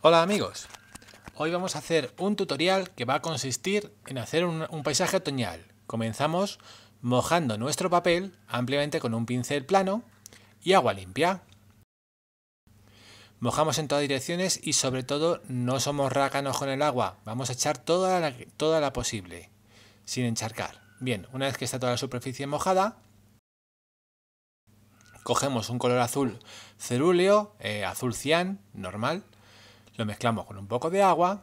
Hola amigos, hoy vamos a hacer un tutorial que va a consistir en hacer un, paisaje otoñal. Comenzamos mojando nuestro papel ampliamente con un pincel plano y agua limpia. Mojamos en todas direcciones y sobre todo no somos rácanos con el agua, vamos a echar toda la, posible, sin encharcar. Bien, una vez que está toda la superficie mojada, cogemos un color azul cerúleo, eh, azul cian, normal, lo mezclamos con un poco de agua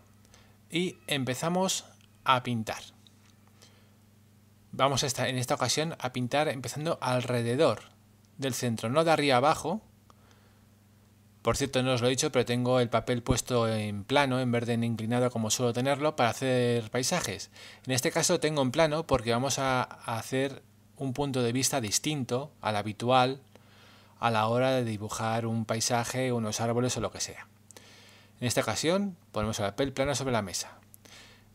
y empezamos a pintar. Vamos en esta ocasión a pintar empezando alrededor del centro, no de arriba abajo. Por cierto, no os lo he dicho, pero tengo el papel puesto en plano, en verde en inclinado como suelo tenerlo, para hacer paisajes. En este caso tengo en plano porque vamos a hacer un punto de vista distinto al habitual a la hora de dibujar un paisaje, unos árboles o lo que sea. En esta ocasión ponemos el papel plano sobre la mesa.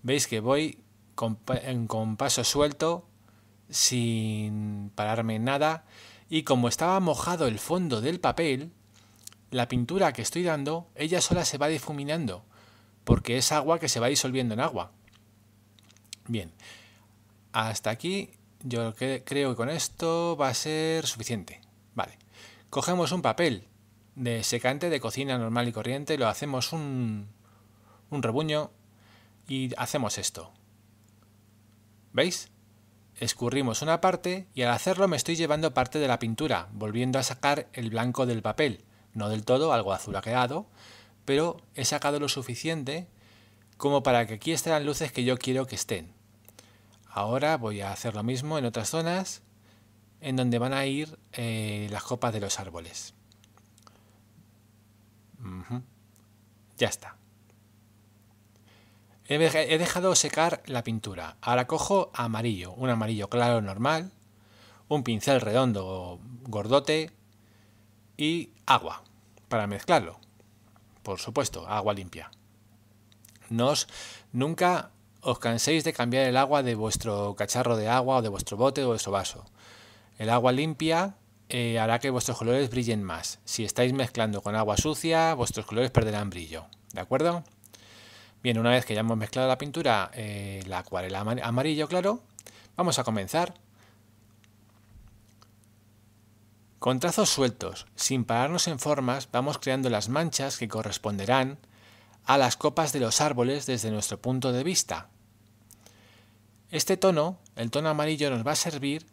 Veis que voy con, compaso paso suelto, sin pararme nada, y como estaba mojado el fondo del papel, la pintura que estoy dando, ella sola se va difuminando, porque es agua que se va disolviendo en agua. Bien, hasta aquí yo creo que con esto va a ser suficiente. Vale, cogemos un papel de secante de cocina normal y corriente, lo hacemos un, un rebuño y hacemos esto. ¿Veis? Escurrimos una parte y al hacerlo me estoy llevando parte de la pintura, volviendo a sacar el blanco del papel, no del todo, algo azul ha quedado, pero he sacado lo suficiente como para que aquí estén las luces que yo quiero que estén. Ahora voy a hacer lo mismo en otras zonas en donde van a ir eh, las copas de los árboles. Ya está. He, dejado secar la pintura. Ahora cojo amarillo, un amarillo claro normal, un pincel redondo gordote y agua para mezclarlo. Por supuesto, agua limpia. Nos nunca os canséis de cambiar el agua de vuestro cacharro de agua o de vuestro bote o de su vaso. El agua limpia eh, hará que vuestros colores brillen más. Si estáis mezclando con agua sucia, vuestros colores perderán brillo. ¿De acuerdo? Bien, una vez que ya hemos mezclado la pintura, eh, la acuarela amarillo, claro, vamos a comenzar. Con trazos sueltos, sin pararnos en formas, vamos creando las manchas que corresponderán a las copas de los árboles desde nuestro punto de vista. Este tono, el tono amarillo, nos va a servir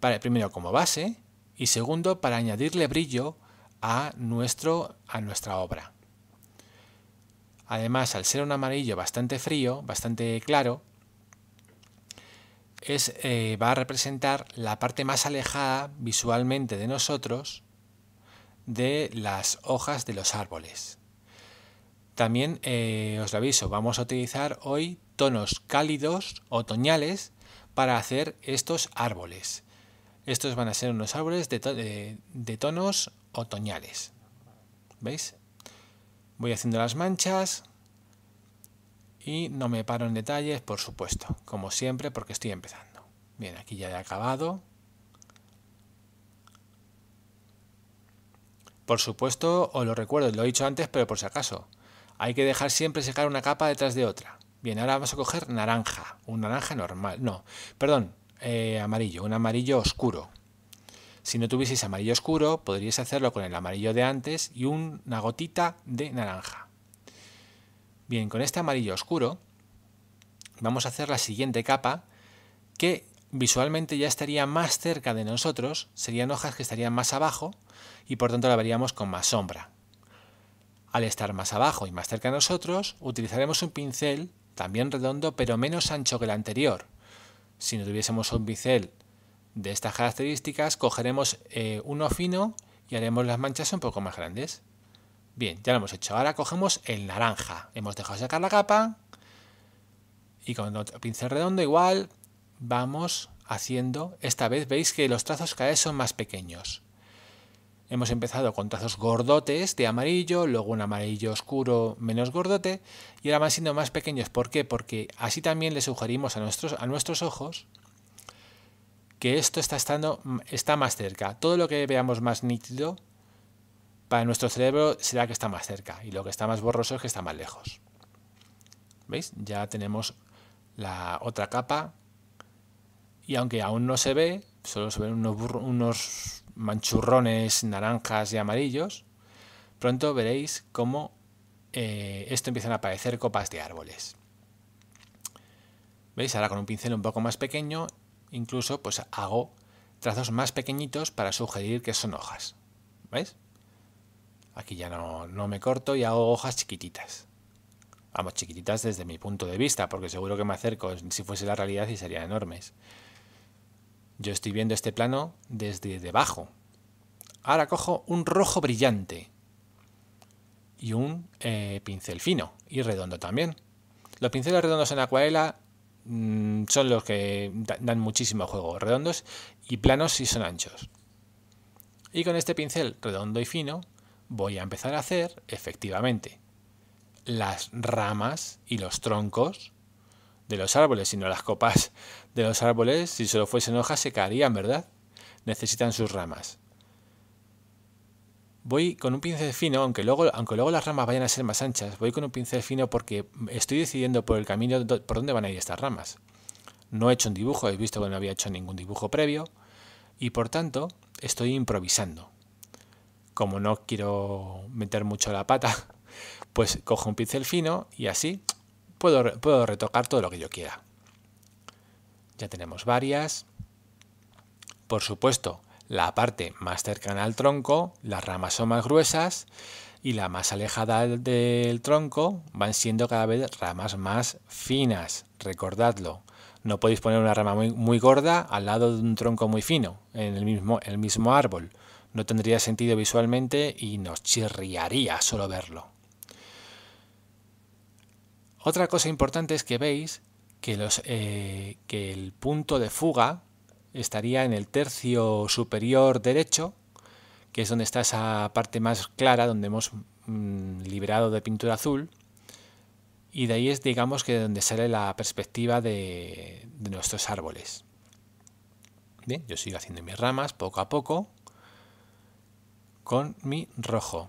para, primero como base y segundo para añadirle brillo a, nuestro, a nuestra obra. Además, al ser un amarillo bastante frío, bastante claro, es, eh, va a representar la parte más alejada visualmente de nosotros de las hojas de los árboles. También eh, os lo aviso, vamos a utilizar hoy tonos cálidos otoñales para hacer estos árboles. Estos van a ser unos árboles de, tonos otoñales. ¿Veis? Voy haciendo las manchas y no me paro en detalles, por supuesto, como siempre, porque estoy empezando. Bien, aquí ya he acabado. Por supuesto, os lo recuerdo, lo he dicho antes, pero por si acaso, hay que dejar siempre secar una capa detrás de otra. Bien, ahora vamos a coger naranja, un naranja normal, no, perdón, eh, amarillo, un amarillo oscuro. Si no tuvieseis amarillo oscuro, podríais hacerlo con el amarillo de antes y una gotita de naranja. Bien, con este amarillo oscuro vamos a hacer la siguiente capa que visualmente ya estaría más cerca de nosotros, serían hojas que estarían más abajo y por tanto la veríamos con más sombra. Al estar más abajo y más cerca de nosotros, utilizaremos un pincel, también redondo pero menos ancho que el anterior, si no tuviésemos un bicel de estas características, cogeremos eh, uno fino y haremos las manchas un poco más grandes. Bien, ya lo hemos hecho. Ahora cogemos el naranja. Hemos dejado sacar la capa. Y con otro pincel redondo igual vamos haciendo. Esta vez veis que los trazos cada vez son más pequeños. Hemos empezado con trazos gordotes de amarillo, luego un amarillo oscuro menos gordote y ahora van siendo más pequeños. ¿Por qué? Porque así también le sugerimos a nuestros, a nuestros ojos que esto está, estando, está más cerca. Todo lo que veamos más nítido para nuestro cerebro será que está más cerca y lo que está más borroso es que está más lejos. ¿Veis? Ya tenemos la otra capa y aunque aún no se ve, solo se ven unos manchurrones naranjas y amarillos, pronto veréis cómo eh, esto empiezan a aparecer copas de árboles. ¿Veis? Ahora con un pincel un poco más pequeño, incluso pues hago trazos más pequeñitos para sugerir que son hojas. ¿Veis? Aquí ya no, no me corto y hago hojas chiquititas. Vamos, chiquititas desde mi punto de vista, porque seguro que me acerco si fuese la realidad y serían enormes. Yo estoy viendo este plano desde debajo. Ahora cojo un rojo brillante y un eh, pincel fino y redondo también. Los pinceles redondos en acuarela mm, son los que dan muchísimo juego, redondos y planos si son anchos. Y con este pincel redondo y fino voy a empezar a hacer, efectivamente, las ramas y los troncos de los árboles, sino las copas de los árboles, si solo fuesen hojas, se caerían, ¿verdad? Necesitan sus ramas. Voy con un pincel fino, aunque luego, las ramas vayan a ser más anchas, voy con un pincel fino porque estoy decidiendo por el camino por dónde van a ir estas ramas. No he hecho un dibujo, he visto que no había hecho ningún dibujo previo y por tanto estoy improvisando. Como no quiero meter mucho la pata, pues cojo un pincel fino y así puedo, retocar todo lo que yo quiera. Ya tenemos varias. Por supuesto, la parte más cercana al tronco, las ramas son más gruesas y la más alejada del tronco van siendo cada vez ramas más finas, recordadlo. No podéis poner una rama muy, gorda al lado de un tronco muy fino, en el mismo, el mismo árbol. No tendría sentido visualmente y nos chirriaría solo verlo. Otra cosa importante es que veis eh, que, el punto de fuga estaría en el tercio superior derecho, que es donde está esa parte más clara, donde hemos mm, liberado de pintura azul, y de ahí es, digamos, que donde sale la perspectiva de, de nuestros árboles. Bien, yo sigo haciendo mis ramas poco a poco con mi rojo.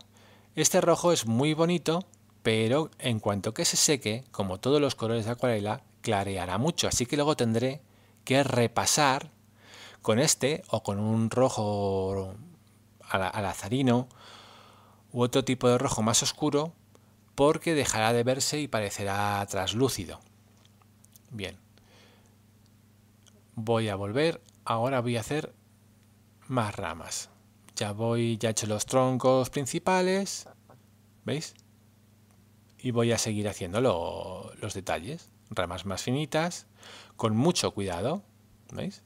Este rojo es muy bonito pero en cuanto que se seque, como todos los colores de acuarela, clareará mucho, así que luego tendré que repasar con este o con un rojo al azarino u otro tipo de rojo más oscuro porque dejará de verse y parecerá traslúcido. Bien, voy a volver, ahora voy a hacer más ramas. Ya voy, ya he hecho los troncos principales, ¿veis? y voy a seguir haciéndolo los detalles, ramas más finitas, con mucho cuidado, ¿veis?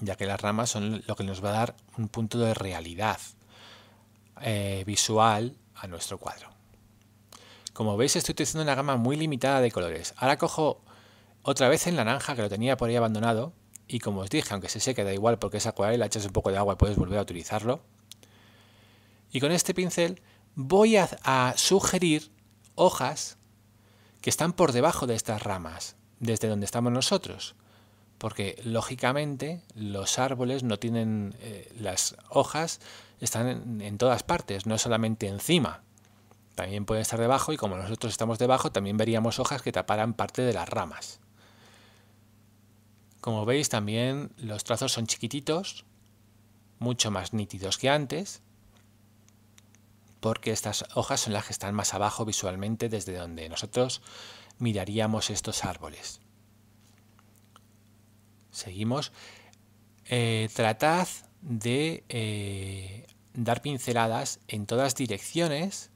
Ya que las ramas son lo que nos va a dar un punto de realidad eh, visual a nuestro cuadro. Como veis estoy utilizando una gama muy limitada de colores. Ahora cojo otra vez el naranja que lo tenía por ahí abandonado y como os dije, aunque se seque da igual porque es acuarela, echas un poco de agua y puedes volver a utilizarlo. Y con este pincel voy a, sugerir hojas que están por debajo de estas ramas, desde donde estamos nosotros porque lógicamente los árboles no tienen eh, las hojas están en, todas partes, no solamente encima. También pueden estar debajo y como nosotros estamos debajo también veríamos hojas que taparan parte de las ramas. Como veis también los trazos son chiquititos, mucho más nítidos que antes porque estas hojas son las que están más abajo visualmente desde donde nosotros miraríamos estos árboles. Seguimos. Eh, tratad de eh, dar pinceladas en todas direcciones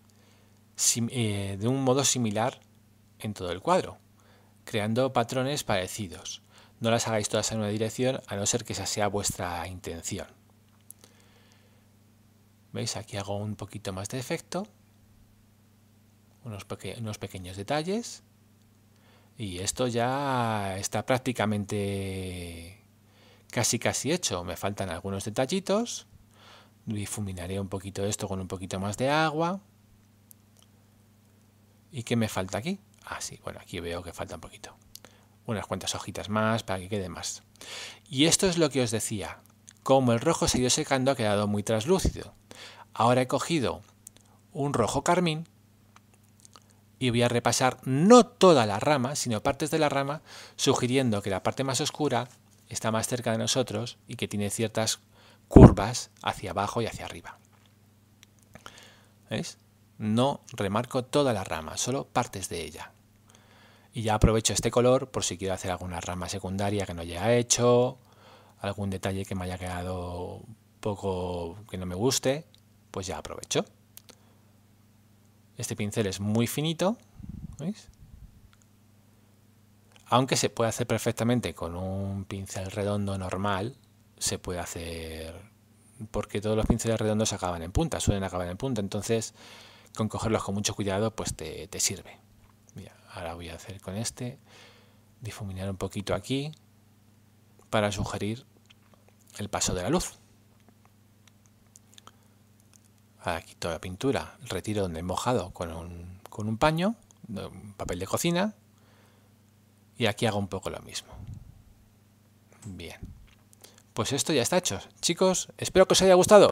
eh, de un modo similar en todo el cuadro, creando patrones parecidos. No las hagáis todas en una dirección a no ser que esa sea vuestra intención. ¿Veis? Aquí hago un poquito más de efecto, unos, pequeños detalles. Y esto ya está prácticamente casi casi hecho. Me faltan algunos detallitos. Difuminaré un poquito esto con un poquito más de agua. ¿Y qué me falta aquí? Ah, sí, bueno, aquí veo que falta un poquito. Unas cuantas hojitas más para que quede más. Y esto es lo que os decía. Como el rojo se secando ha quedado muy translúcido. Ahora he cogido un rojo carmín y voy a repasar no toda la rama, sino partes de la rama, sugiriendo que la parte más oscura está más cerca de nosotros y que tiene ciertas curvas hacia abajo y hacia arriba. ¿Veis? No remarco toda la rama, solo partes de ella. Y ya aprovecho este color por si quiero hacer alguna rama secundaria que no haya hecho, algún detalle que me haya quedado poco que no me guste, pues ya aprovecho. Este pincel es muy finito, ¿veis? Aunque se puede hacer perfectamente con un pincel redondo normal, se puede hacer porque todos los pinceles redondos acaban en punta, suelen acabar en punta, entonces con cogerlos con mucho cuidado pues te, sirve. ahora voy a hacer con este, difuminar un poquito aquí para sugerir el paso de la luz. Aquí toda la pintura, retiro donde he mojado con un, paño, papel de cocina. Y aquí hago un poco lo mismo. Bien. Pues esto ya está hecho. Chicos, espero que os haya gustado.